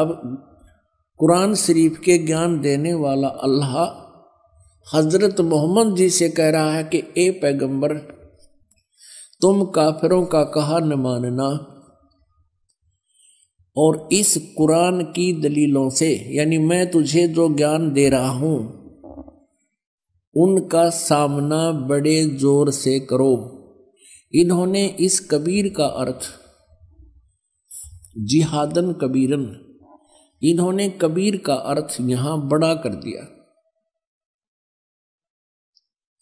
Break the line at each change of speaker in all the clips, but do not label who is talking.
अब कुरान शरीफ के ज्ञान देने वाला अल्लाह हज़रत मोहम्मद जी से कह रहा है कि ए पैगंबर तुम काफिरों का कहा न मानना और इस कुरान की दलीलों से यानी मैं तुझे जो ज्ञान दे रहा हूँ उनका सामना बड़े जोर से करो इन्होंने इस कबीर का अर्थ जिहादन कबीरन इन्होंने कबीर का अर्थ यहां बड़ा कर दिया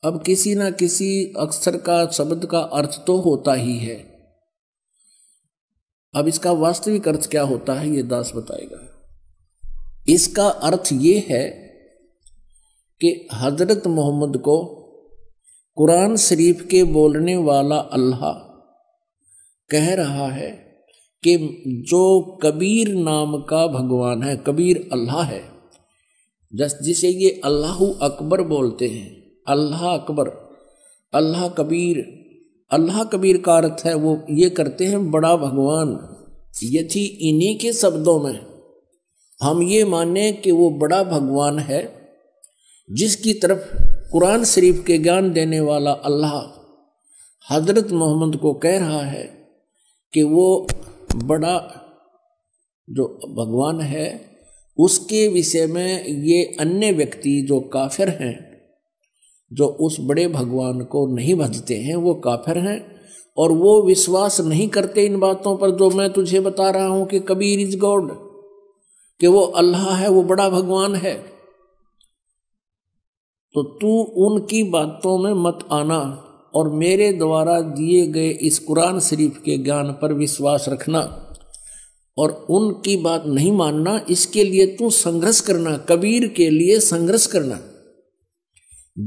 अब किसी ना किसी अक्षर का शब्द का अर्थ तो होता ही है अब इसका वास्तविक अर्थ क्या होता है ये दास बताएगा इसका अर्थ ये है कि हजरत मोहम्मद को कुरान शरीफ के बोलने वाला अल्लाह कह रहा है कि जो कबीर नाम का भगवान है कबीर अल्लाह है जस जिसे ये अल्लाह अकबर बोलते हैं अल्लाह अकबर अल्लाह कबीर अल्लाह कबीर का अर्थ है वो ये करते हैं बड़ा भगवान यथि इन्हीं के शब्दों में हम ये माने कि वो बड़ा भगवान है जिसकी तरफ कुरान शरीफ के ज्ञान देने वाला अल्लाह हजरत मोहम्मद को कह रहा है कि वो बड़ा जो भगवान है उसके विषय में ये अन्य व्यक्ति जो काफिर हैं जो उस बड़े भगवान को नहीं भजते हैं वो काफिर हैं और वो विश्वास नहीं करते इन बातों पर जो मैं तुझे बता रहा हूँ कि कबीर इज गॉड कि वो अल्लाह है वो बड़ा भगवान है तो तू उनकी बातों में मत आना और मेरे द्वारा दिए गए इस कुरान शरीफ के ज्ञान पर विश्वास रखना और उनकी बात नहीं मानना इसके लिए तू संघर्ष करना कबीर के लिए संघर्ष करना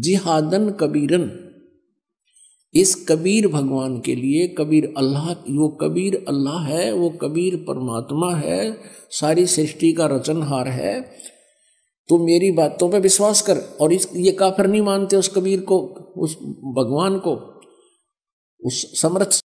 जिहादन कबीरन इस कबीर भगवान के लिए कबीर अल्लाह वो कबीर अल्लाह है वो कबीर परमात्मा है सारी सृष्टि का रचनहार है तो मेरी बातों पे विश्वास कर और इस ये काफिर नहीं मानते उस कबीर को उस भगवान को उस समरथ